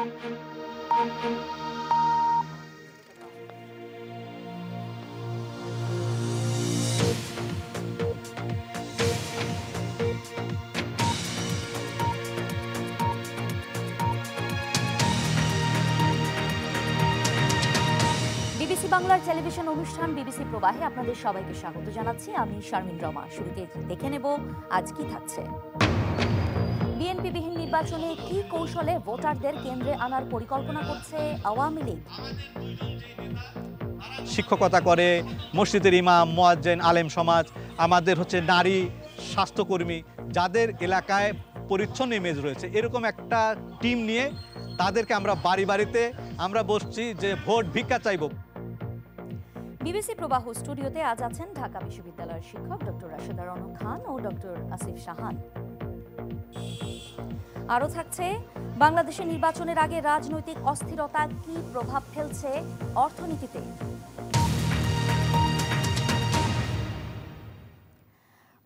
BBC বাংলার television অনুষ্ঠান BBC প্রবাহে আপনাদের সবাইকে স্বাগত জানাচ্ছি আমি শারমিন রমা শুরুতে দেখে নেব আজ কি থাকছে বিহীন নির্বাচনে কি কৌশলে ভোটারদের কেন্দ্রে আনার পরিকল্পনা করছে আওয়ামী লীগ শিক্ষকতা করে মসজিদের ইমাম মোয়াজ্জেন আলেম সমাজ আমাদের হচ্ছে নারী স্বাস্থ্যকর্মী যাদের এলাকায় পরিচ্ছন্ন ইমেজ রয়েছে এরকম একটা টিম নিয়ে তাদেরকে আমরা বাড়ি বাড়িতে আমরা বসছি যে ভোট ভিক্ষা চাইব বিবিসি প্রবাহ স্টুডিওতে আজ আছেন ঢাকা বিশ্ববিদ্যালয়ের শিক্ষক ডক্টর রাশেদা রনক খান ও ডক্টর আসিফ সাহান আরও থাকছে বাংলাদেশে নির্বাচনের আগে রাজনৈতিক অস্থিরতা কি প্রভাব ফেলছে অর্থনীতিতে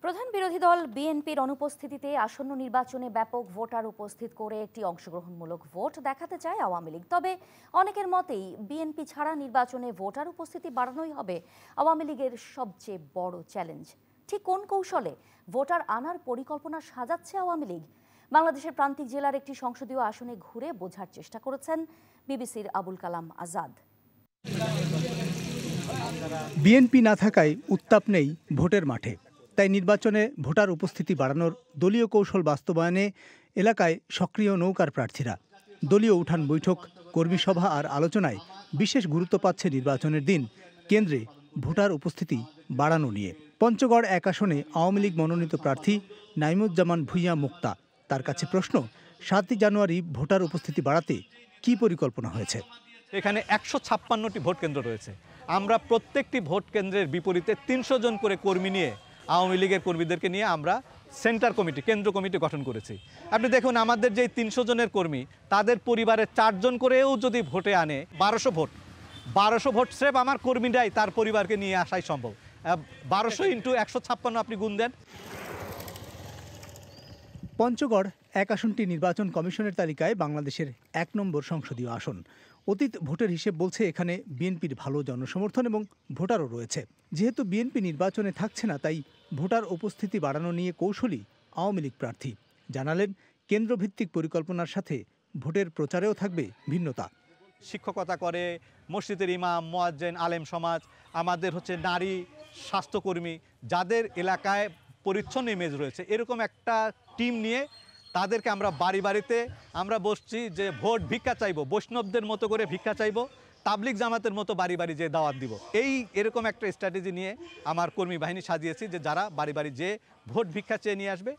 প্রধান বিরোধী দল বিএনপির অনুপস্থিতিতে আসন্ন নির্বাচনে ব্যাপক ভোটার উপস্থিত করে একটি অংশগ্রহণমূলক ভোট দেখাতে চায় আওয়ামী লীগ তবে অনেকের মতেই বিএনপি ছাড়া নির্বাচনে ভোটার উপস্থিতি বাড়ানোই হবে আওয়ামী লীগের সবচেয়ে বড় চ্যালেঞ্জ ঠিক কোন কৌশলে ভোটার আনার পরিকল্পনা সাজাচ্ছে আওয়ামী লীগ বাংলাদেশের প্রান্তিক জেলার একটি সংসদীয় আসনে ঘুরে বোঝার চেষ্টা করেছেন বিবিসির আবুল কালাম আজাদ বিএনপি না থাকায় উত্তাপ নেই ভোটের মাঠে তাই নির্বাচনে ভোটার উপস্থিতি বাড়ানোর দলীয় কৌশল বাস্তবায়নে এলাকায় সক্রিয় নৌকার প্রার্থীরা দলীয় উঠান বৈঠক কর্মী সভা আর আলোচনায় বিশেষ গুরুত্ব পাচ্ছে নির্বাচনের দিন কেন্দ্রে ভোটার উপস্থিতি বাড়ানো নিয়ে পঞ্চগড় এক আসনে আওয়ামী লীগ মনোনীত প্রার্থী নাইমুজ্জামান ভুইয়া মুক্তা তার কাছে প্রশ্ন সাতই জানুয়ারি ভোটার উপস্থিতি বাড়াতে কি পরিকল্পনা হয়েছে এখানে একশো ছাপ্পান্নটি ভোট কেন্দ্র রয়েছে আমরা প্রত্যেকটি ভোট কেন্দ্রের বিপরীতে তিনশো জন করে কর্মী নিয়ে আওয়ামী লীগের কর্মীদেরকে নিয়ে আমরা সেন্টার কমিটি কেন্দ্র কমিটি গঠন করেছি আপনি দেখুন আমাদের যে তিনশো জনের কর্মী তাদের পরিবারের চারজন করেও যদি ভোটে আনে বারোশো ভোট বারোশো ভোট স্রেফ আমার কর্মীরাই তার পরিবারকে নিয়ে আসাই সম্ভব বারোশো ইন্টু একশো ছাপ্পান্ন আপনি গুণ দেন পঞ্চগড় এক আসনটি নির্বাচন কমিশনের তালিকায় বাংলাদেশের এক নম্বর সংসদীয় আসন অতীত ভোটের হিসেব বলছে এখানে বিএনপির ভালো জনসমর্থন এবং ভোটারও রয়েছে যেহেতু বিএনপি নির্বাচনে থাকছে না তাই ভোটার উপস্থিতি বাড়ানো নিয়ে কৌশলী আওয়ামী লীগ প্রার্থী জানালেন কেন্দ্রভিত্তিক পরিকল্পনার সাথে ভোটের প্রচারেও থাকবে ভিন্নতা শিক্ষকতা করে মসজিদের ইমাম মোয়াজ্জেন আলেম সমাজ আমাদের হচ্ছে নারী স্বাস্থ্যকর্মী যাদের এলাকায় পরিচ্ছন্ন ইমেজ রয়েছে এরকম একটা টিম নিয়ে তাদেরকে আমরা বাড়ি বাড়িতে আমরা বসছি যে ভোট ভিক্ষা চাইব বৈষ্ণবদের মতো করে ভিক্ষা চাইব তাবলিক জামাতের মতো বাড়ি বাড়ি যেয়ে দাওয়াত দিব এই এরকম একটা স্ট্র্যাটেজি নিয়ে আমার কর্মী বাহিনী সাজিয়েছি যে যারা বাড়ি বাড়ি যেয়ে ভোট ভিক্ষা চেয়ে নিয়ে আসবে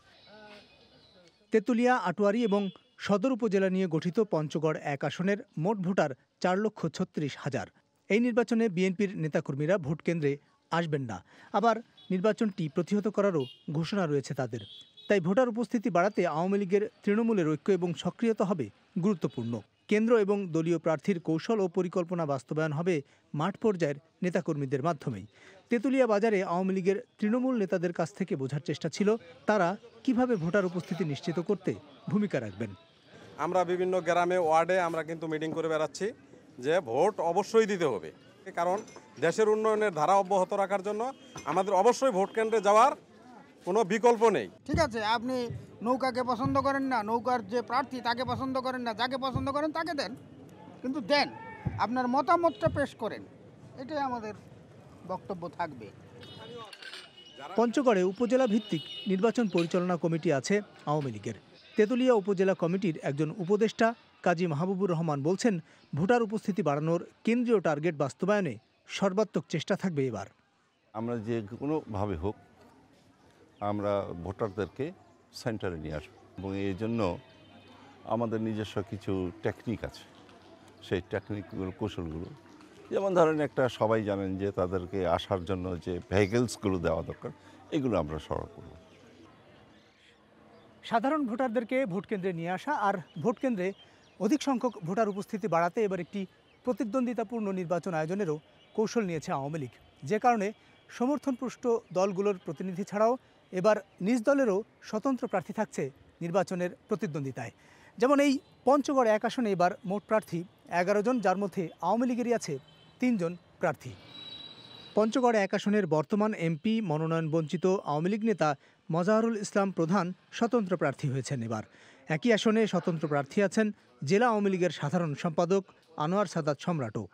তেঁতুলিয়া আটোয়ারি এবং সদর উপজেলা নিয়ে গঠিত পঞ্চগড় এক আসনের মোট ভোটার চার লক্ষ ছত্রিশ হাজার এই নির্বাচনে বিএনপির নেতাকর্মীরা ভোট কেন্দ্রে আসবেন না আবার নির্বাচনটি প্রতিহত করারও ঘোষণা রয়েছে তাদের তাই ভোটার উপস্থিতি বাড়াতে আওয়ামী লীগের তৃণমূলের ঐক্য এবং সক্রিয়তা হবে গুরুত্বপূর্ণ কেন্দ্র এবং দলীয় প্রার্থীর কৌশল ও পরিকল্পনা বাস্তবায়ন হবে মাঠ পর্যায়ের নেতাকর্মীদের মাধ্যমেই তেঁতুলিয়া বাজারে আওয়ামী লীগের তৃণমূল নেতাদের কাছ থেকে বোঝার চেষ্টা ছিল তারা কিভাবে ভোটার উপস্থিতি নিশ্চিত করতে ভূমিকা রাখবেন আমরা বিভিন্ন গ্রামে ওয়ার্ডে আমরা কিন্তু মিটিং করে বেড়াচ্ছি যে ভোট অবশ্যই দিতে হবে কারণ দেশের উন্নয়নের ধারা অব্যাহত রাখার জন্য আমাদের অবশ্যই ভোট কেন্দ্রে যাওয়ার কোনো বিকল্প নেই ঠিক আছে আপনি নৌকাকে পছন্দ করেন না নৌকার যে প্রার্থী তাকে পছন্দ করেন না যাকে পছন্দ করেন তাকে দেন কিন্তু দেন আপনার মতামতটা পেশ করেন এটাই আমাদের বক্তব্য থাকবে পঞ্চগড়ে উপজেলা ভিত্তিক নির্বাচন পরিচালনা কমিটি আছে আওয়ামী লীগের তেঁতুলিয়া উপজেলা কমিটির একজন উপদেষ্টা কাজী মাহবুবুর রহমান বলছেন ভোটার উপস্থিতি বাড়ানোর কেন্দ্রীয় টার্গেট বাস্তবায়নে সর্বাত্মক চেষ্টা থাকবে এবার আমরা যে কোনোভাবে হোক আমরা ভোটারদেরকে সেন্টারে নিয়ে আসবো এবং এই জন্য আমাদের নিজস্ব কিছু টেকনিক আছে সেই টেকনিকগুলো কৌশলগুলো যেমন ধরেন একটা সবাই জানেন যে তাদেরকে আসার জন্য যে ভেহিকেলসগুলো দেওয়া দরকার এগুলো আমরা সরব করব সাধারণ ভোটারদেরকে ভোট কেন্দ্রে নিয়ে আসা আর ভোট কেন্দ্রে অধিক সংখ্যক ভোটার উপস্থিতি বাড়াতে এবার একটি প্রতিদ্বন্দ্বিতাপূর্ণ নির্বাচন আয়োজনেরও কৌশল নিয়েছে আওয়ামী লীগ যে কারণে সমর্থনপুষ্ট দলগুলোর প্রতিনিধি ছাড়াও এবার নিজ দলেরও স্বতন্ত্র প্রার্থী থাকছে নির্বাচনের প্রতিদ্বন্দ্বিতায় যেমন এই পঞ্চগড় এক আসনে এবার মোট প্রার্থী এগারো জন যার মধ্যে আওয়ামী লীগেরই আছে তিনজন প্রার্থী পঞ্চগড় এক আসনের বর্তমান এমপি মনোনয়ন বঞ্চিত আওয়ামী লীগ নেতা মজাহরুল ইসলাম প্রধান স্বতন্ত্র প্রার্থী হয়েছেন এবার একই আসনে স্বতন্ত্র প্রার্থী আছেন জেলা আওয়ামী লীগের সাধারণ সম্পাদক আনোয়ার সাদাত সম্রাটও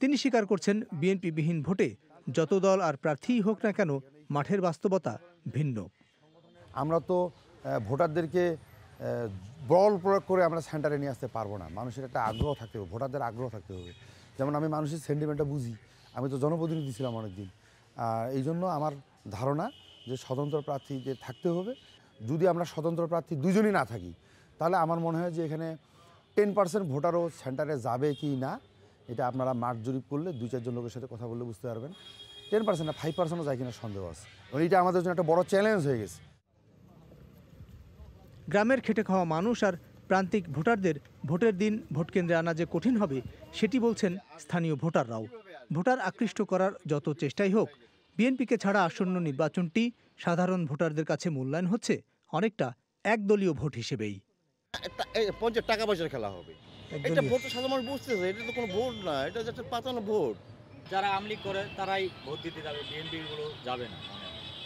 তিনি স্বীকার করছেন বিএনপিবিহীন ভোটে যত দল আর প্রার্থীই হোক না কেন মাঠের বাস্তবতা ভিন্ন আমরা তো ভোটারদেরকে বল প্রয়োগ করে আমরা সেন্টারে নিয়ে আসতে পারবো না মানুষের একটা আগ্রহ থাকতে হবে ভোটারদের আগ্রহ থাকতে হবে যেমন আমি মানুষের সেন্টিমেন্টটা বুঝি আমি তো জনপ্রতিনিধি ছিলাম অনেকদিন এই জন্য আমার ধারণা যে স্বতন্ত্র যে থাকতে হবে যদি আমরা স্বতন্ত্র প্রার্থী দুজনই না থাকি তাহলে আমার মনে হয় যে এখানে টেন পার্সেন্ট ভোটারও সেন্টারে যাবে কি না এটা আপনারা মাঠ জরিপ করলে দুই চারজন লোকের সাথে কথা বললে বুঝতে পারবেন টেন পার্সেন্ট না ফাইভ পার্সেন্টও যায় কিনা সন্দেহ আছে এটা আমাদের জন্য একটা বড় চ্যালেঞ্জ হয়ে গেছে গ্রামের খেটে খাওয়া মানুষ আর প্রান্তিক ভোটারদের ভোটের দিন ভোটকেন্দ্রে আনা যে কঠিন হবে সেটি বলছেন স্থানীয় ভোটাররাও ভোটার আকৃষ্ট করার যত চেষ্টাই হোক বিএনপিকে ছাড়া আসন্ন নির্বাচনটি সাধারণ ভোটারদের কাছে মূল্যায়ন হচ্ছে অনেকটা একদলীয় ভোট হিসেবেই টাকা পয়সার খেলা হবে এটা ভোট সাধারণ বুঝতেছে এটা তো কোনো ভোট না এটা একটা পাতানো ভোট যারা আমলি করে তারাই ভোট দিতে যাবে বিএনপি গুলো যাবে না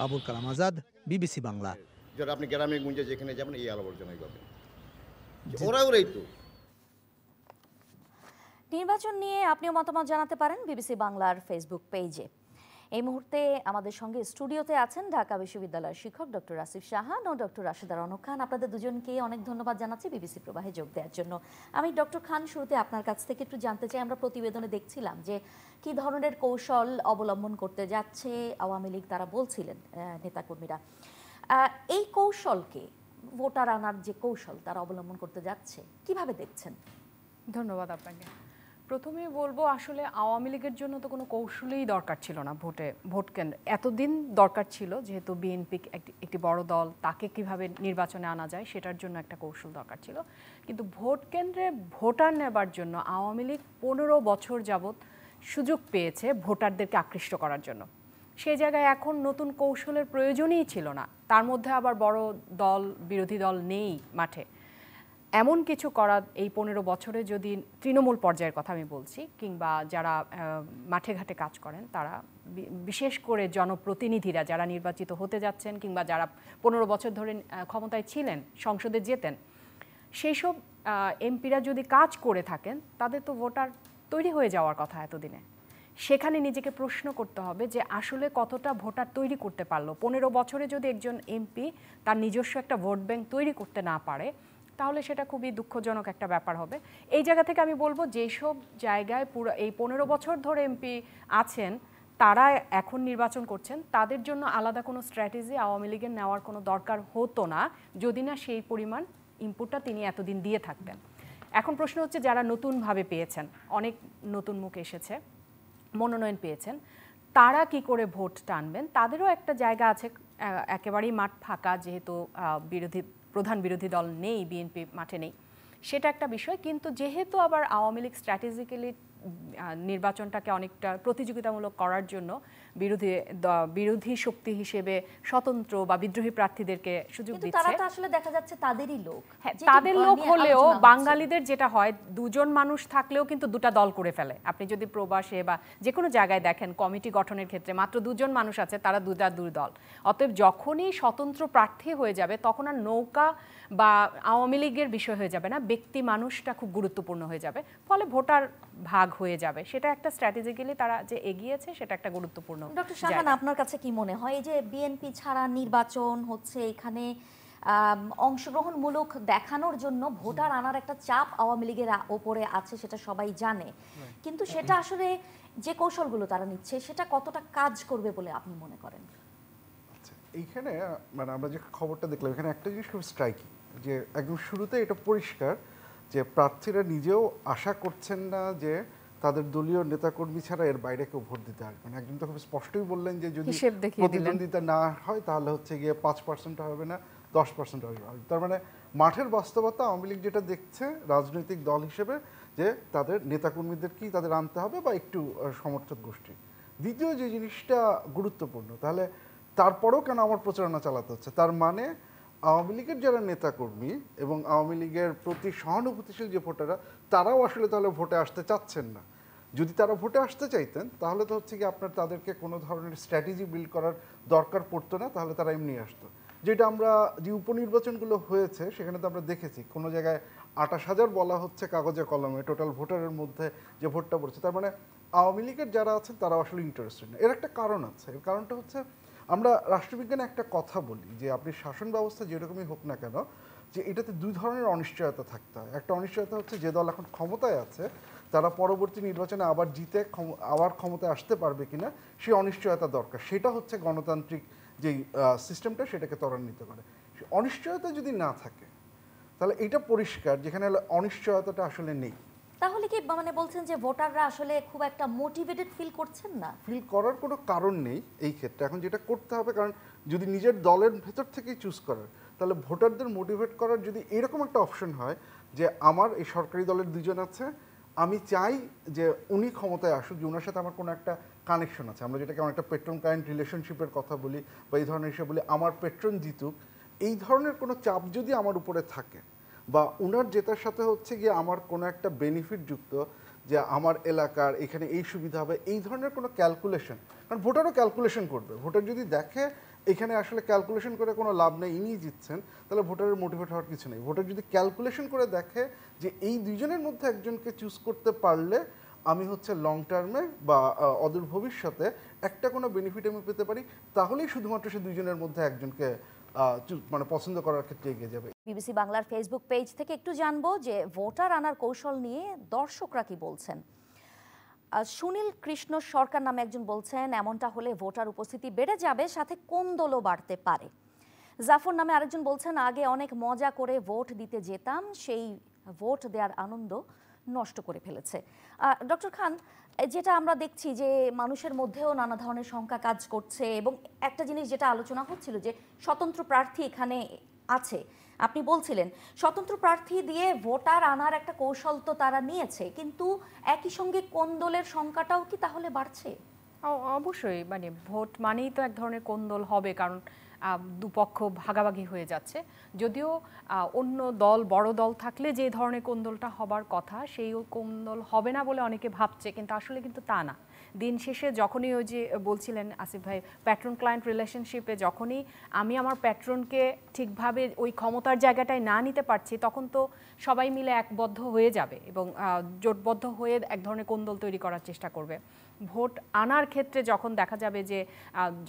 আবুল কালাম আজাদ বিবিসি বাংলা যারা আপনি গ্রামে গুঞ্জে যেখানে যাবেন এই আলো আবর্জনাই পাবেন ওরাও তো নির্বাচন নিয়ে আপনিও মতামত জানাতে পারেন বিবিসি বাংলার ফেসবুক পেজে এই মুহূর্তে আমাদের সঙ্গে স্টুডিওতে আছেন ঢাকা বিশ্ববিদ্যালয়ের শিক্ষক ডক্টর আসিফ সাহান ও ডক্টর রাশেদা রনক খান আপনাদের দুজনকে অনেক ধন্যবাদ জানাচ্ছি বিবিসি প্রবাহে যোগ দেওয়ার জন্য আমি ডক্টর খান শুরুতে আপনার কাছ থেকে একটু জানতে চাই আমরা প্রতিবেদনে দেখছিলাম যে কি ধরনের কৌশল অবলম্বন করতে যাচ্ছে আওয়ামী লীগ তারা বলছিলেন নেতাকর্মীরা এই কৌশলকে ভোটার আনার যে কৌশল তারা অবলম্বন করতে যাচ্ছে কিভাবে দেখছেন ধন্যবাদ আপনাকে প্রথমে বলবো আসলে আওয়ামী লীগের জন্য তো কোনো কৌশলেই দরকার ছিল না ভোটে ভোট কেন্দ্র এতদিন দরকার ছিল যেহেতু বিএনপি একটি বড় দল তাকে কিভাবে নির্বাচনে আনা যায় সেটার জন্য একটা কৌশল দরকার ছিল কিন্তু ভোট কেন্দ্রে ভোটার নেবার জন্য আওয়ামী লীগ পনেরো বছর যাবৎ সুযোগ পেয়েছে ভোটারদেরকে আকৃষ্ট করার জন্য সেই জায়গায় এখন নতুন কৌশলের প্রয়োজনই ছিল না তার মধ্যে আবার বড় দল বিরোধী দল নেই মাঠে এমন কিছু করা এই পনেরো বছরে যদি তৃণমূল পর্যায়ের কথা আমি বলছি কিংবা যারা মাঠে ঘাটে কাজ করেন তারা বিশেষ করে জনপ্রতিনিধিরা যারা নির্বাচিত হতে যাচ্ছেন কিংবা যারা পনেরো বছর ধরে ক্ষমতায় ছিলেন সংসদে যেতেন সেই সব এমপিরা যদি কাজ করে থাকেন তাদের তো ভোটার তৈরি হয়ে যাওয়ার কথা এতদিনে সেখানে নিজেকে প্রশ্ন করতে হবে যে আসলে কতটা ভোটার তৈরি করতে পারলো পনেরো বছরে যদি একজন এমপি তার নিজস্ব একটা ভোট ব্যাংক তৈরি করতে না পারে তাহলে সেটা খুবই দুঃখজনক একটা ব্যাপার হবে এই জায়গা থেকে আমি বলবো যেসব জায়গায় পুরো এই পনেরো বছর ধরে এমপি আছেন তারা এখন নির্বাচন করছেন তাদের জন্য আলাদা কোনো স্ট্র্যাটেজি আওয়ামী লীগের নেওয়ার কোনো দরকার হতো না যদি না সেই পরিমাণ ইনপুটটা তিনি এতদিন দিয়ে থাকতেন এখন প্রশ্ন হচ্ছে যারা নতুনভাবে পেয়েছেন অনেক নতুন মুখ এসেছে মনোনয়ন পেয়েছেন তারা কি করে ভোট টানবেন তাদেরও একটা জায়গা আছে একেবারেই মাঠ ফাঁকা যেহেতু বিরোধী প্রধান বিরোধী দল নেই বিএনপি মাঠে নেই সেটা একটা বিষয় কিন্তু যেহেতু আবার আওয়ামী লীগ স্ট্র্যাটেজিক্যালি নির্বাচনটাকে অনেকটা প্রতিযোগিতামূলক করার জন্য বিরোধী বিরোধী শক্তি হিসেবে স্বতন্ত্র বা বিদ্রোহী প্রার্থীদেরকে সুযোগ দিচ্ছে তারা তো আসলে দেখা যাচ্ছে তাদেরই লোক হ্যাঁ, তাদের লোক হলেও বাঙালিদের যেটা হয় দুজন মানুষ থাকলেও কিন্তু দুটা দল করে ফেলে আপনি যদি প্রবাসে বা যে কোনো জায়গায় দেখেন কমিটি গঠনের ক্ষেত্রে মাত্র দুজন মানুষ আছে তারা দুটা দুই দল অতএব যখনই স্বতন্ত্র প্রার্থী হয়ে যাবে তখন আর নৌকা বা আওয়ামী লীগের বিষয় হয়ে যাবে না ব্যক্তি মানুষটা খুব গুরুত্বপূর্ণ হয়ে যাবে ফলে ভোটার ভাগ হয়ে যাবে সেটা একটা স্ট্র্যাটেজিক্যালি তারা যে এগিয়েছে সেটা একটা গুরুত্বপূর্ণ গুরুত্বপূর্ণ ডক্টর শাহান আপনার কাছে কি মনে হয় এই যে বিএনপি ছাড়া নির্বাচন হচ্ছে এখানে অংশগ্রহণমূলক দেখানোর জন্য ভোটার আনার একটা চাপ আওয়ামী লীগের ওপরে আছে সেটা সবাই জানে কিন্তু সেটা আসলে যে কৌশলগুলো তারা নিচ্ছে সেটা কতটা কাজ করবে বলে আপনি মনে করেন আচ্ছা, এইখানে মানে আমরা যে খবরটা দেখলাম এখানে একটা জিনিস খুব স্ট্রাইকিং যে একদম শুরুতে এটা পরিষ্কার যে প্রার্থীরা নিজেও আশা করছেন না যে তাদের দলীয় নেতাকর্মী ছাড়া এর বাইরে কেউ ভোট দিতে আসবেন একজন খুব স্পষ্টই বললেন যে যদি প্রতিদ্বন্দ্বিতা না হয় তাহলে হচ্ছে গিয়ে পাঁচ পার্সেন্ট হবে না দশ পার্সেন্ট হবে তার মানে মাঠের বাস্তবতা আওয়ামী লীগ যেটা দেখছে রাজনৈতিক দল হিসেবে যে তাদের কি তাদের আনতে হবে বা একটু সমর্থক গোষ্ঠী দ্বিতীয় যে জিনিসটা গুরুত্বপূর্ণ তাহলে তারপরেও কেন আমার প্রচারণা চালাতে হচ্ছে তার মানে আওয়ামী লীগের যারা নেতাকর্মী এবং আওয়ামী লীগের প্রতি সহানুভূতিশীল যে ভোটাররা তারাও আসলে তাহলে ভোটে আসতে চাচ্ছেন না যদি তারা ভোটে আসতে চাইতেন তাহলে তো হচ্ছে কি আপনার তাদেরকে কোনো ধরনের স্ট্র্যাটেজি বিল্ড করার দরকার পড়তো না তাহলে তারা এমনি আসতো যেটা আমরা যে উপনির্বাচনগুলো হয়েছে সেখানে তো আমরা দেখেছি কোনো জায়গায় আটাশ হাজার বলা হচ্ছে কাগজে কলমে টোটাল ভোটারের মধ্যে যে ভোটটা পড়ছে তার মানে আওয়ামী লীগের যারা আছেন তারা আসলে ইন্টারেস্টেড না এর একটা কারণ আছে এর কারণটা হচ্ছে আমরা রাষ্ট্রবিজ্ঞানে একটা কথা বলি যে আপনি শাসন ব্যবস্থা যেরকমই হোক না কেন যে এটাতে দুই ধরনের অনিশ্চয়তা থাকতে হয় একটা অনিশ্চয়তা হচ্ছে যে দল এখন ক্ষমতায় আছে তারা পরবর্তী নির্বাচনে আবার জিতে আবার ক্ষমতায় আসতে পারবে কিনা সেই অনিশ্চয়তা দরকার সেটা হচ্ছে গণতান্ত্রিক যেই সিস্টেমটা সেটাকে ত্বরান্বিত করে অনিশ্চয়তা যদি না থাকে তাহলে এটা পরিষ্কার যেখানে অনিশ্চয়তাটা আসলে নেই তাহলে কি মানে বলছেন যে ভোটাররা আসলে খুব একটা মোটিভেটেড ফিল করছেন না ফিল করার কোনো কারণ নেই এই ক্ষেত্রে এখন যেটা করতে হবে কারণ যদি নিজের দলের ভেতর থেকেই চুজ করার তাহলে ভোটারদের মোটিভেট করার যদি এরকম একটা অপশন হয় যে আমার এই সরকারি দলের দুজন আছে আমি চাই যে উনি ক্ষমতায় আসুক যে ওনার সাথে আমার কোনো একটা কানেকশন আছে আমরা যেটাকে আমার একটা পেট্রন কারেন্ট রিলেশনশিপের কথা বলি বা এই ধরনের হিসেবে বলি আমার পেট্রন জিতুক এই ধরনের কোনো চাপ যদি আমার উপরে থাকে বা ওনার জেতার সাথে হচ্ছে গিয়ে আমার কোনো একটা বেনিফিট যুক্ত যে আমার এলাকার এখানে এই সুবিধা হবে এই ধরনের কোনো ক্যালকুলেশন কারণ ভোটারও ক্যালকুলেশন করবে ভোটার যদি দেখে এখানে আসলে ক্যালকুলেশন করে কোনো লাভ নেই ইনি জিতছেন তাহলে ভোটারের মোটিভেট হওয়ার কিছু নেই ভোটার যদি ক্যালকুলেশন করে দেখে যে এই দুইজনের মধ্যে একজনকে চুজ করতে পারলে আমি হচ্ছে লং টার্মে বা অদূর ভবিষ্যতে একটা কোনো বেনিফিট আমি পেতে পারি তাহলেই শুধুমাত্র সে দুজনের মধ্যে একজনকে মানে পছন্দ করার ক্ষেত্রে এগিয়ে যাবে বিবিসি বাংলার ফেসবুক পেজ থেকে একটু জানবো যে ভোটার আনার কৌশল নিয়ে দর্শকরা কি বলছেন সুনীল কৃষ্ণ সরকার নামে একজন বলছেন এমনটা হলে ভোটার উপস্থিতি বেড়ে যাবে সাথে কোন দলও বাড়তে পারে জাফর নামে আরেকজন বলছেন আগে অনেক মজা করে ভোট দিতে যেতাম সেই ভোট দেওয়ার আনন্দ নষ্ট করে ফেলেছে ডক্টর খান যেটা আমরা দেখছি যে মানুষের মধ্যেও নানা ধরনের সংখ্যা কাজ করছে এবং একটা জিনিস যেটা আলোচনা হচ্ছিল যে স্বতন্ত্র প্রার্থী এখানে আছে আপনি বলছিলেন স্বতন্ত্র প্রার্থী দিয়ে ভোটার আনার একটা কৌশল তো তারা নিয়েছে কিন্তু একই সঙ্গে কোন দলের সংখ্যাটাও কি তাহলে বাড়ছে অবশ্যই মানে ভোট মানেই তো এক ধরনের কোন্দল হবে কারণ দুপক্ষ ভাগাভাগি হয়ে যাচ্ছে যদিও অন্য দল বড় দল থাকলে যে ধরনের কোন্দলটা হবার কথা সেই কোন্দল হবে না বলে অনেকে ভাবছে কিন্তু আসলে কিন্তু তা না দিন শেষে যখনই ওই যে বলছিলেন আসিফ ভাই প্যাট্রন ক্লায়েন্ট রিলেশনশিপে যখনই আমি আমার প্যাট্রনকে ঠিকভাবে ওই ক্ষমতার জায়গাটায় না নিতে পারছি তখন তো সবাই মিলে একবদ্ধ হয়ে যাবে এবং জোটবদ্ধ হয়ে এক ধরনের কোন্দল তৈরি করার চেষ্টা করবে ভোট আনার ক্ষেত্রে যখন দেখা যাবে যে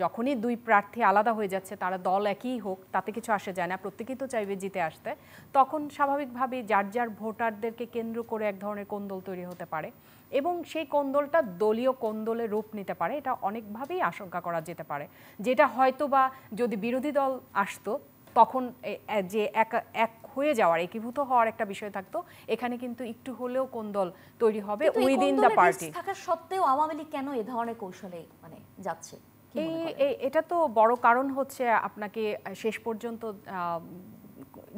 যখনই দুই প্রার্থী আলাদা হয়ে যাচ্ছে তারা দল একই হোক তাতে কিছু আসে যায় না প্রত্যেকেই তো চাইবে জিতে আসতে তখন স্বাভাবিকভাবেই যার যার ভোটারদেরকে কেন্দ্র করে এক ধরনের কোন্দল তৈরি হতে পারে এবং সেই কোন্দলটা দলীয় কোন্দলে রূপ নিতে পারে এটা অনেকভাবেই আশঙ্কা করা যেতে পারে যেটা হয়তো বা যদি বিরোধী দল আসতো তখন যে এক এক হয়ে যাওয়ার একীভূত হওয়ার একটা বিষয় থাকতো এখানে কিন্তু একটু হলেও কোন্দল তৈরি হবে উইদিন দ্য পার্টি থাকা সত্ত্বেও আওয়ামী লীগ কেন এ ধরনের কৌশলে মানে যাচ্ছে এই এটা তো বড় কারণ হচ্ছে আপনাকে শেষ পর্যন্ত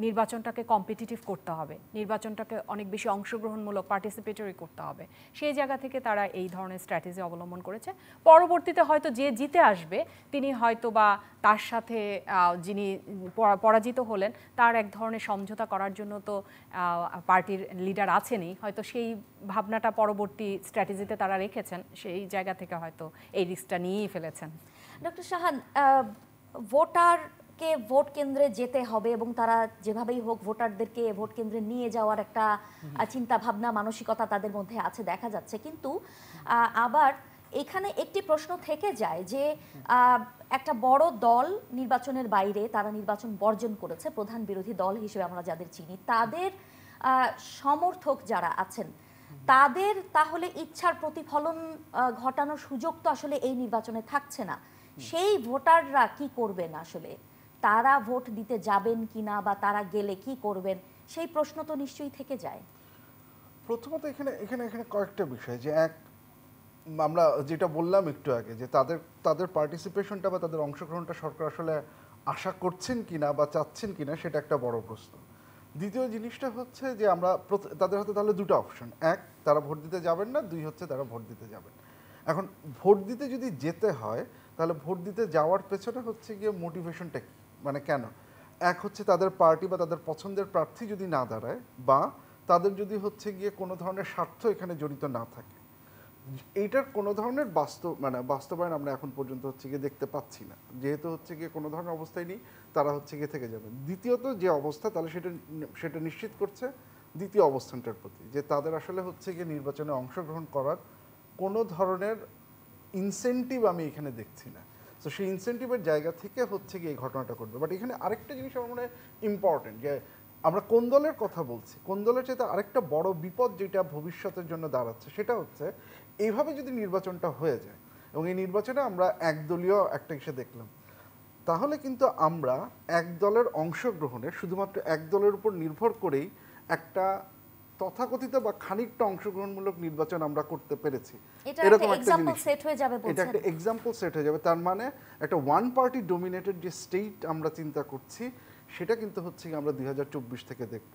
নির্বাচনটাকে কম্পিটিটিভ করতে হবে নির্বাচনটাকে অনেক বেশি অংশগ্রহণমূলক পার্টিসিপেটরি করতে হবে সেই জায়গা থেকে তারা এই ধরনের স্ট্র্যাটেজি অবলম্বন করেছে পরবর্তীতে হয়তো যে জিতে আসবে তিনি হয়তো বা তার সাথে যিনি পরাজিত হলেন তার এক ধরনের সমঝোতা করার জন্য তো পার্টির লিডার আছেনই হয়তো সেই ভাবনাটা পরবর্তী স্ট্র্যাটেজিতে তারা রেখেছেন সেই জায়গা থেকে হয়তো এই রিস্কটা নিয়েই ফেলেছেন ডক্টর শাহান ভোটার কে ভোট কেন্দ্রে যেতে হবে এবং তারা যেভাবেই হোক ভোটারদেরকে ভোট কেন্দ্রে নিয়ে যাওয়ার একটা চিন্তা ভাবনা মানসিকতা তাদের মধ্যে আছে দেখা যাচ্ছে কিন্তু আবার এখানে একটি প্রশ্ন থেকে যায় যে একটা বড় দল নির্বাচনের বাইরে তারা নির্বাচন বর্জন করেছে প্রধান বিরোধী দল হিসেবে আমরা যাদের চিনি তাদের সমর্থক যারা আছেন তাদের তাহলে ইচ্ছার প্রতিফলন ঘটানোর সুযোগ তো আসলে এই নির্বাচনে থাকছে না সেই ভোটাররা কি করবেন আসলে তারা ভোট দিতে যাবেন কি না বা তারা গেলে কি করবেন সেই প্রশ্ন তো নিশ্চয়ই থেকে যায় প্রথমত এখানে এখানে এখানে কয়েকটা বিষয় যে এক আমরা যেটা বললাম একটু আগে যে তাদের তাদের পার্টিসিপেশনটা বা তাদের অংশগ্রহণটা সরকার আসলে আশা করছেন কিনা বা চাচ্ছেন কিনা সেটা একটা বড় প্রশ্ন দ্বিতীয় জিনিসটা হচ্ছে যে আমরা তাদের হাতে তাহলে দুটো অপশন এক তারা ভোট দিতে যাবেন না দুই হচ্ছে তারা ভোট দিতে যাবেন এখন ভোট দিতে যদি যেতে হয় তাহলে ভোট দিতে যাওয়ার পেছনে হচ্ছে গিয়ে মোটিভেশনটা কী মানে কেন এক হচ্ছে তাদের পার্টি বা তাদের পছন্দের প্রার্থী যদি না দাঁড়ায় বা তাদের যদি হচ্ছে গিয়ে কোনো ধরনের স্বার্থ এখানে জড়িত না থাকে এইটার কোনো ধরনের বাস্তব মানে বাস্তবায়ন আমরা এখন পর্যন্ত হচ্ছে গিয়ে দেখতে পাচ্ছি না যেহেতু হচ্ছে গিয়ে কোনো ধরনের অবস্থায় নেই তারা হচ্ছে গিয়ে থেকে যাবে দ্বিতীয়ত যে অবস্থা তাহলে সেটা সেটা নিশ্চিত করছে দ্বিতীয় অবস্থানটার প্রতি যে তাদের আসলে হচ্ছে গিয়ে নির্বাচনে অংশগ্রহণ করার কোনো ধরনের ইনসেন্টিভ আমি এখানে দেখছি না সো সেই ইনসেন্টিভের জায়গা থেকে হচ্ছে কি এই ঘটনাটা ঘটবে বাট এখানে আরেকটা জিনিস আমার মনে হয় ইম্পর্টেন্ট যে আমরা কোন দলের কথা বলছি কোন দলের চাইতে আরেকটা বড় বিপদ যেটা ভবিষ্যতের জন্য দাঁড়াচ্ছে সেটা হচ্ছে এইভাবে যদি নির্বাচনটা হয়ে যায় এবং এই নির্বাচনে আমরা একদলীয় একটা এসে দেখলাম তাহলে কিন্তু আমরা এক দলের অংশগ্রহণে শুধুমাত্র এক দলের উপর নির্ভর করেই একটা তথাকথিত বা খানিকটা অংশগ্রহণমূলক নির্বাচন আমরা করতে পেরেছি এরকম একটা জিনিস এটা একটা এক্সাম্পল সেট হয়ে যাবে তার মানে একটা ওয়ান পার্টি ডোমিনেটেড যে স্টেট আমরা চিন্তা করছি সেটা কিন্তু হচ্ছে আমরা দুই থেকে দেখব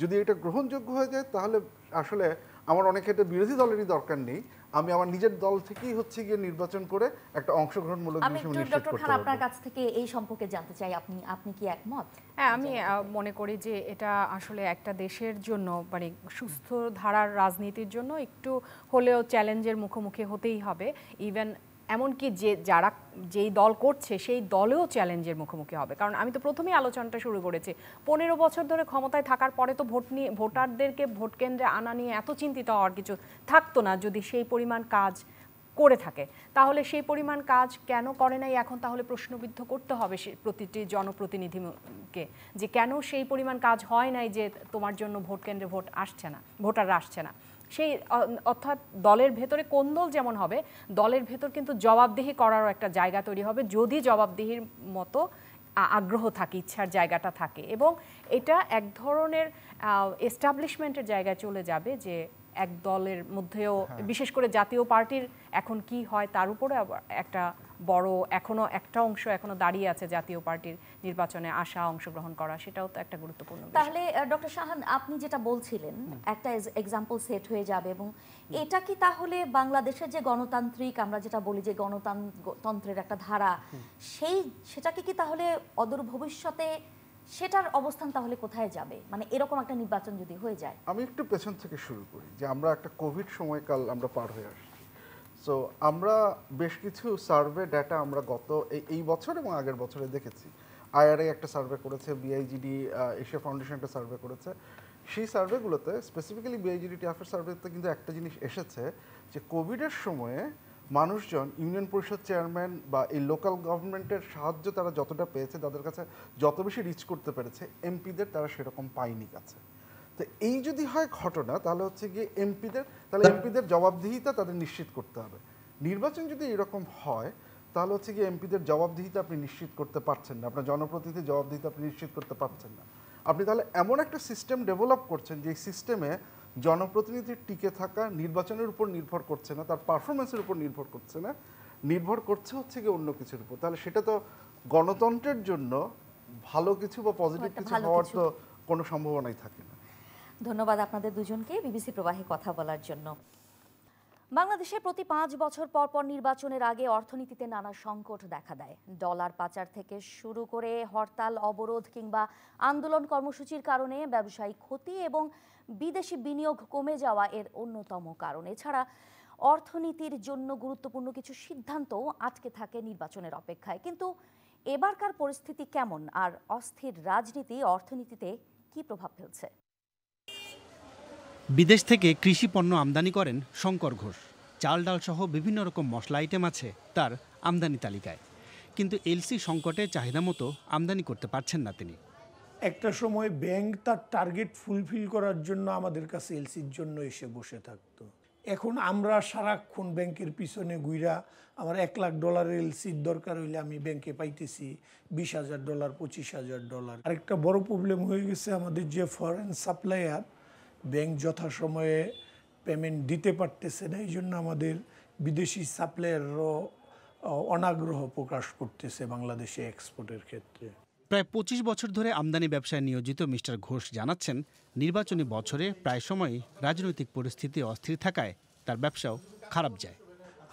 যদি এটা গ্রহণযোগ্য হয়ে যায় তাহলে আসলে আমার অনেক ক্ষেত্রে বিরোধী দলেরই দরকার নেই আমি আমার নিজের দল থেকেই হচ্ছে গিয়ে নির্বাচন করে একটা অংশগ্রহণমূলক বিষয় খান আপনার কাছ থেকে এই সম্পর্কে জানতে চাই আপনি আপনি কি একমত হ্যাঁ আমি মনে করি যে এটা আসলে একটা দেশের জন্য মানে সুস্থ ধারার রাজনীতির জন্য একটু হলেও চ্যালেঞ্জের মুখোমুখি হতেই হবে ইভেন এমনকি যে যারা যেই দল করছে সেই দলেও চ্যালেঞ্জের মুখোমুখি হবে কারণ আমি তো প্রথমেই আলোচনাটা শুরু করেছি পনেরো বছর ধরে ক্ষমতায় থাকার পরে তো ভোট নিয়ে ভোটারদেরকে ভোট কেন্দ্রে আনা নিয়ে এত চিন্তিত হওয়ার কিছু থাকতো না যদি সেই পরিমাণ কাজ করে থাকে তাহলে সেই পরিমাণ কাজ কেন করে নাই এখন তাহলে প্রশ্নবিদ্ধ করতে হবে সে প্রতিটি জনপ্রতিনিধিকে যে কেন সেই পরিমাণ কাজ হয় নাই যে তোমার জন্য ভোট কেন্দ্রে ভোট আসছে না ভোটাররা আসছে না সেই অর্থাৎ দলের ভেতরে কোন দল যেমন হবে দলের ভেতর কিন্তু জবাবদিহি করারও একটা জায়গা তৈরি হবে যদি জবাবদিহির মতো আগ্রহ থাকে ইচ্ছার জায়গাটা থাকে এবং এটা এক ধরনের এস্টাবলিশমেন্টের জায়গায় চলে যাবে যে এক দলের মধ্যেও হ্যাঁ। বিশেষ করে জাতীয় পার্টির এখন কি হয় তার উপরে একটা বড় এখনো একটা অংশ এখনো দাঁড়িয়ে আছে জাতীয় পার্টির নির্বাচনে আসা অংশগ্রহণ করা সেটাও তো একটা গুরুত্বপূর্ণ তাহলে ডক্টর শাহান আপনি যেটা বলছিলেন একটা এক্সাম্পল সেট হয়ে যাবে এবং এটা কি তাহলে বাংলাদেশের যে গণতান্ত্রিক আমরা যেটা বলি যে গণতন্ত্রের একটা ধারা সেই সেটাকে কি তাহলে অদূর ভবিষ্যতে সেটার অবস্থান তাহলে কোথায় যাবে মানে এরকম একটা নির্বাচন যদি হয়ে যায় আমি একটু পেছন থেকে শুরু করি যে আমরা একটা কোভিড সময়কাল আমরা পার হয়ে আসছি সো আমরা বেশ কিছু সার্ভে ডাটা আমরা গত এই বছর এবং আগের বছরে দেখেছি আইআরআই একটা সার্ভে করেছে বিআইজিডি এশিয়া ফাউন্ডেশন একটা সার্ভে করেছে সেই সার্ভেগুলোতে স্পেসিফিক্যালি বিআইজিডি টিএফের সার্ভেতে কিন্তু একটা জিনিস এসেছে যে কোভিডের সময়ে মানুষজন ইউনিয়ন পরিষদ চেয়ারম্যান বা এই লোকাল গভর্নমেন্টের সাহায্য তারা যতটা পেয়েছে তাদের কাছে যত বেশি রিচ করতে পেরেছে এমপিদের তারা সেরকম পায়নি কাছে তো এই যদি হয় ঘটনা তাহলে হচ্ছে গিয়ে এমপিদের তাহলে এমপিদের জবাবদিহিতা তাদের নিশ্চিত করতে হবে নির্বাচন যদি এরকম হয় তাহলে হচ্ছে গিয়ে এমপিদের জবাবদিহিতা আপনি নিশ্চিত করতে পারছেন না আপনার জনপ্রতিনিধি জবাবদিহিতা আপনি নিশ্চিত করতে পারছেন না আপনি তাহলে এমন একটা সিস্টেম ডেভেলপ করছেন যে সিস্টেমে জনপ্রতিনিধির টিকে থাকা নির্বাচনের উপর নির্ভর করছে না তার পারফরমেন্সের উপর নির্ভর করছে না নির্ভর করছে হচ্ছে গিয়ে অন্য কিছুর উপর তাহলে সেটা তো গণতন্ত্রের জন্য ভালো কিছু বা পজিটিভ কিছু হওয়ার তো কোনো সম্ভাবনাই থাকে না ধন্যবাদ আপনাদের দুজনকে বিবিসি প্রবাহে কথা বলার জন্য বাংলাদেশে প্রতি পাঁচ বছর পর পর নির্বাচনের আগে অর্থনীতিতে নানা সংকট দেখা দেয় ডলার পাচার থেকে শুরু করে হরতাল অবরোধ কিংবা আন্দোলন কর্মসূচির কারণে ব্যবসায়ী ক্ষতি এবং বিদেশি বিনিয়োগ কমে যাওয়া এর অন্যতম কারণ এছাড়া অর্থনীতির জন্য গুরুত্বপূর্ণ কিছু সিদ্ধান্তও আটকে থাকে নির্বাচনের অপেক্ষায় কিন্তু এবারকার পরিস্থিতি কেমন আর অস্থির রাজনীতি অর্থনীতিতে কি প্রভাব ফেলছে বিদেশ থেকে কৃষি পণ্য আমদানি করেন শঙ্কর ঘোষ চাল ডাল সহ বিভিন্ন রকম মশলা আইটেম আছে তার আমদানি তালিকায় কিন্তু এলসি সংকটে চাহিদা মতো আমদানি করতে পারছেন না তিনি একটা সময় ব্যাংক তার টার্গেট ফুলফিল করার জন্য আমাদের কাছে এলসির জন্য এসে বসে থাকতো এখন আমরা সারাক্ষণ ব্যাংকের পিছনে গুইরা আমার এক লাখ ডলার এলসির দরকার হইলে আমি ব্যাংকে পাইতেছি বিশ হাজার ডলার পঁচিশ হাজার ডলার আরেকটা বড় প্রবলেম হয়ে গেছে আমাদের যে ফরেন সাপ্লায়ার ব্যাংক যথাসময়ে পেমেন্ট দিতে পারতেছে না এই জন্য আমাদের বিদেশি সাপ্লায়ারও অনাগ্রহ প্রকাশ করতেছে বাংলাদেশে এক্সপোর্টের ক্ষেত্রে প্রায় পঁচিশ বছর ধরে আমদানি ব্যবসায় নিয়োজিত মিস্টার ঘোষ জানাচ্ছেন নির্বাচনী বছরে প্রায় সময়ই রাজনৈতিক পরিস্থিতি অস্থির থাকায় তার ব্যবসাও খারাপ যায়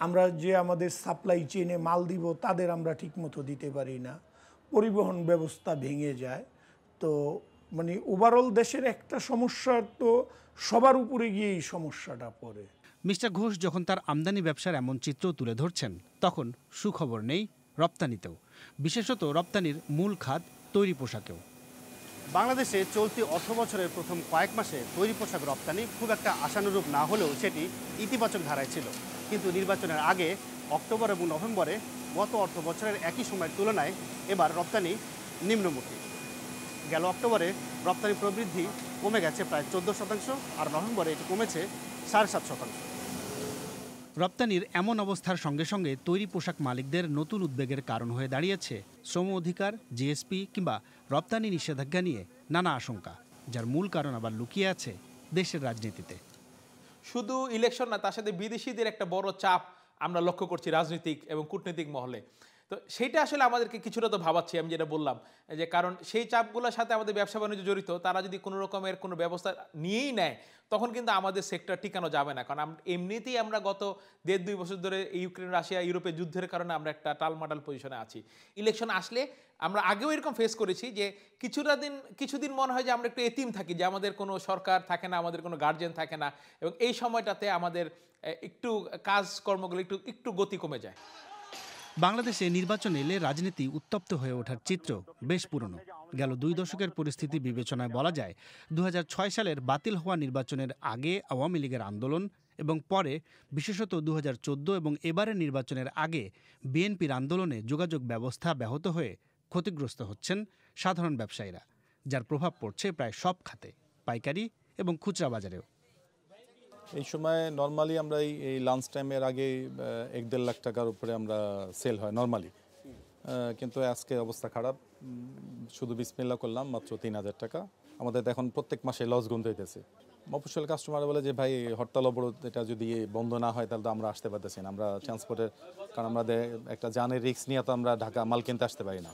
আমরা যে আমাদের সাপ্লাই চেনে মাল দিব তাদের আমরা ঠিকমতো দিতে পারি না পরিবহন ব্যবস্থা ভেঙে যায় তো মানে ওভারঅল দেশের একটা সমস্যার তো সবার উপরে গিয়ে এই সমস্যাটা পড়ে মিস্টার ঘোষ যখন তার আমদানি ব্যবসার এমন চিত্র তুলে ধরছেন তখন সুখবর নেই রপ্তানিতেও বিশেষত রপ্তানির মূল খাত তৈরি পোশাকেও বাংলাদেশে চলতি অর্থ বছরের প্রথম কয়েক মাসে তৈরি পোশাক রপ্তানি খুব একটা আশানুরূপ না হলেও সেটি ইতিবাচক ধারায় ছিল কিন্তু নির্বাচনের আগে অক্টোবর এবং নভেম্বরে গত অর্থ বছরের একই সময়ের তুলনায় এবার রপ্তানি নিম্নমুখী গেল অক্টোবরে রপ্তানি প্রবৃদ্ধি কমে গেছে প্রায় চোদ্দ শতাংশ আর নভেম্বরে এটি কমেছে সাড়ে সাত শতাংশ রপ্তানির এমন অবস্থার সঙ্গে সঙ্গে তৈরি পোশাক মালিকদের নতুন উদ্বেগের কারণ হয়ে দাঁড়িয়েছে শ্রম অধিকার জিএসপি কিংবা রপ্তানি নিষেধাজ্ঞা নিয়ে নানা আশঙ্কা যার মূল কারণ আবার লুকিয়ে আছে দেশের রাজনীতিতে শুধু ইলেকশন না তার সাথে বিদেশিদের একটা বড় চাপ আমরা লক্ষ্য করছি রাজনৈতিক এবং কূটনৈতিক মহলে তো সেটা আসলে আমাদেরকে কিছুটা তো ভাবাচ্ছি আমি যেটা বললাম যে কারণ সেই চাপগুলোর সাথে আমাদের ব্যবসা বাণিজ্য জড়িত তারা যদি কোনো রকমের কোনো ব্যবস্থা নিয়েই নেয় তখন কিন্তু আমাদের সেক্টর টিকানো যাবে না কারণ এমনিতেই আমরা গত দেড় দুই বছর ধরে ইউক্রেন রাশিয়া ইউরোপের যুদ্ধের কারণে আমরা একটা টালমাটাল পজিশনে আছি ইলেকশন আসলে আমরা আগেও এরকম ফেস করেছি যে কিছুটা দিন কিছুদিন মনে হয় যে আমরা একটু এতিম থাকি যে আমাদের কোনো সরকার থাকে না আমাদের কোনো গার্জেন থাকে না এবং এই সময়টাতে আমাদের একটু কাজকর্মগুলো একটু একটু গতি কমে যায় বাংলাদেশে নির্বাচন এলে রাজনীতি উত্তপ্ত হয়ে ওঠার চিত্র বেশ পুরনো গেল দুই দশকের পরিস্থিতি বিবেচনায় বলা যায় দু সালের বাতিল হওয়া নির্বাচনের আগে আওয়ামী লীগের আন্দোলন এবং পরে বিশেষত দু এবং এবারের নির্বাচনের আগে বিএনপির আন্দোলনে যোগাযোগ ব্যবস্থা ব্যাহত হয়ে ক্ষতিগ্রস্ত হচ্ছেন সাধারণ ব্যবসায়ীরা যার প্রভাব পড়ছে প্রায় সব খাতে পাইকারি এবং খুচরা বাজারেও এই সময় নর্মালি আমরা এই লাঞ্চ টাইমের আগে এক দেড় লাখ টাকার উপরে আমরা সেল হয় নর্মালি কিন্তু আজকে অবস্থা খারাপ শুধু বিসমিল্লা করলাম মাত্র তিন হাজার টাকা আমাদের এখন প্রত্যেক মাসে লস গুনতে হইতেছে মফসল কাস্টমার বলে যে ভাই হরতাল অবরোধ এটা যদি বন্ধ না হয় তাহলে তো আমরা আসতে পারতেছি না আমরা ট্রান্সপোর্টের কারণ আমাদের একটা জানের রিক্স নিয়ে তো আমরা ঢাকা মাল কিনতে আসতে পারি না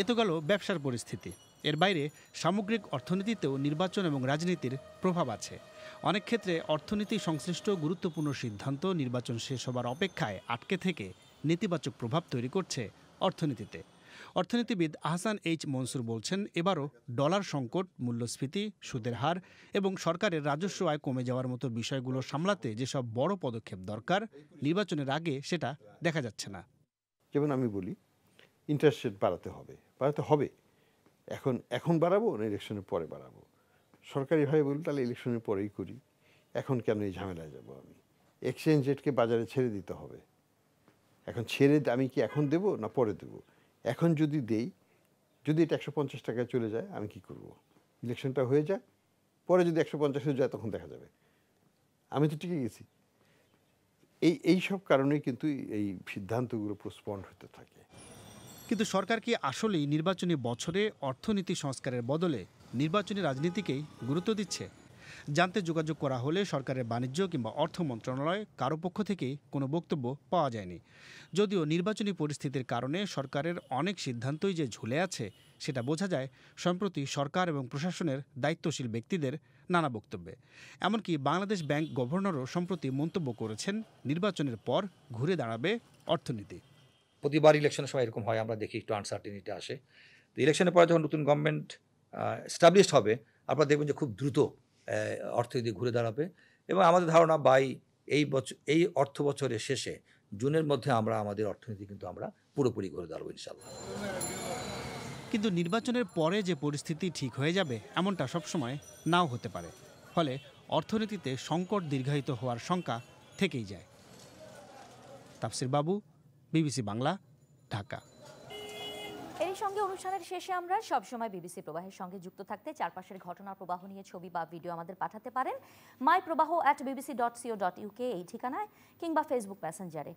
এ তো গেল ব্যবসার পরিস্থিতি এর বাইরে সামগ্রিক অর্থনীতিতেও নির্বাচন এবং রাজনীতির প্রভাব আছে অনেক ক্ষেত্রে অর্থনীতি সংশ্লিষ্ট গুরুত্বপূর্ণ সিদ্ধান্ত নির্বাচন শেষ হবার অপেক্ষায় আটকে থেকে নেতিবাচক প্রভাব তৈরি করছে অর্থনীতিতে অর্থনীতিবিদ আহসান এইচ মনসুর বলছেন এবারও ডলার সংকট মূল্যস্ফীতি সুদের হার এবং সরকারের রাজস্ব আয় কমে যাওয়ার মতো বিষয়গুলো সামলাতে যেসব বড় পদক্ষেপ দরকার নির্বাচনের আগে সেটা দেখা যাচ্ছে না যেমন আমি বলি ইন্টারেস্ট রেট বাড়াতে হবে বাড়াতে হবে এখন এখন বাড়াবো না ইলেকশনের পরে বাড়াবো সরকারিভাবে বলি তাহলে ইলেকশনের পরেই করি এখন কেন এই ঝামেলায় যাব আমি এক্সচেঞ্জ রেটকে বাজারে ছেড়ে দিতে হবে এখন ছেড়ে আমি কি এখন দেব না পরে দেব এখন যদি দেই যদি এটা একশো পঞ্চাশ টাকায় চলে যায় আমি কি করব ইলেকশনটা হয়ে যায় পরে যদি একশো পঞ্চাশে যায় তখন দেখা যাবে আমি তো টিকে গেছি এই এই সব কারণে কিন্তু এই সিদ্ধান্তগুলো প্রস্পন্ড হতে থাকে কিন্তু সরকার কি আসলেই নির্বাচনী বছরে অর্থনীতি সংস্কারের বদলে নির্বাচনী রাজনীতিকেই গুরুত্ব দিচ্ছে জানতে যোগাযোগ করা হলে সরকারের বাণিজ্য কিংবা অর্থ মন্ত্রণালয় কারো পক্ষ থেকে কোনো বক্তব্য পাওয়া যায়নি যদিও নির্বাচনী পরিস্থিতির কারণে সরকারের অনেক সিদ্ধান্তই যে ঝুলে আছে সেটা বোঝা যায় সম্প্রতি সরকার এবং প্রশাসনের দায়িত্বশীল ব্যক্তিদের নানা বক্তব্যে এমনকি বাংলাদেশ ব্যাংক গভর্নরও সম্প্রতি মন্তব্য করেছেন নির্বাচনের পর ঘুরে দাঁড়াবে অর্থনীতি প্রতিবার ইলেকশনের সময় এরকম হয় আমরা দেখি একটু আনসার্টিনিটি আসে তো ইলেকশনের পরে যখন নতুন গভর্নমেন্ট স্টাবলিশড হবে আপনারা দেখবেন যে খুব দ্রুত অর্থনীতি ঘুরে দাঁড়াবে এবং আমাদের ধারণা বাই এই বছর এই অর্থ বছরের শেষে জুনের মধ্যে আমরা আমাদের অর্থনীতি কিন্তু আমরা পুরোপুরি ঘুরে দাঁড়াবো ইনশাল্লাহ কিন্তু নির্বাচনের পরে যে পরিস্থিতি ঠিক হয়ে যাবে এমনটা সবসময় নাও হতে পারে ফলে অর্থনীতিতে সংকট দীর্ঘায়িত হওয়ার শঙ্কা থেকেই যায় তাফসির বাবু বিবিসি বাংলা ঢাকা এই সঙ্গে অনুষ্ঠানের শেষে আমরা সবসময় বিবিসি প্রবাহের সঙ্গে যুক্ত থাকতে চারপাশের ঘটনা প্রবাহ নিয়ে ছবি বা ভিডিও আমাদের পাঠাতে পারেন my Probaho at BBC dot co dot UK এই ঠিকানায় কিংবা ফেসবুক প্যাসেঞ্জারে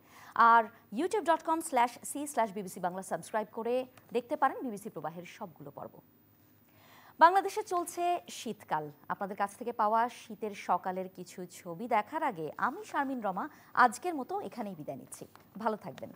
আর YouTube dot com slash C slash BBC Bangla subscribe করে দেখতে পারেন বিবিসি প্রবাহের সবগুলো পর্ব বাংলাদেশে চলছে শীতকাল আপনাদের কাছ থেকে পাওয়া শীতের সকালের কিছু ছবি দেখার আগে আমি শারমিন রমা আজকের মতো এখানেই বিদায় নিচ্ছি ভালো থাকবেন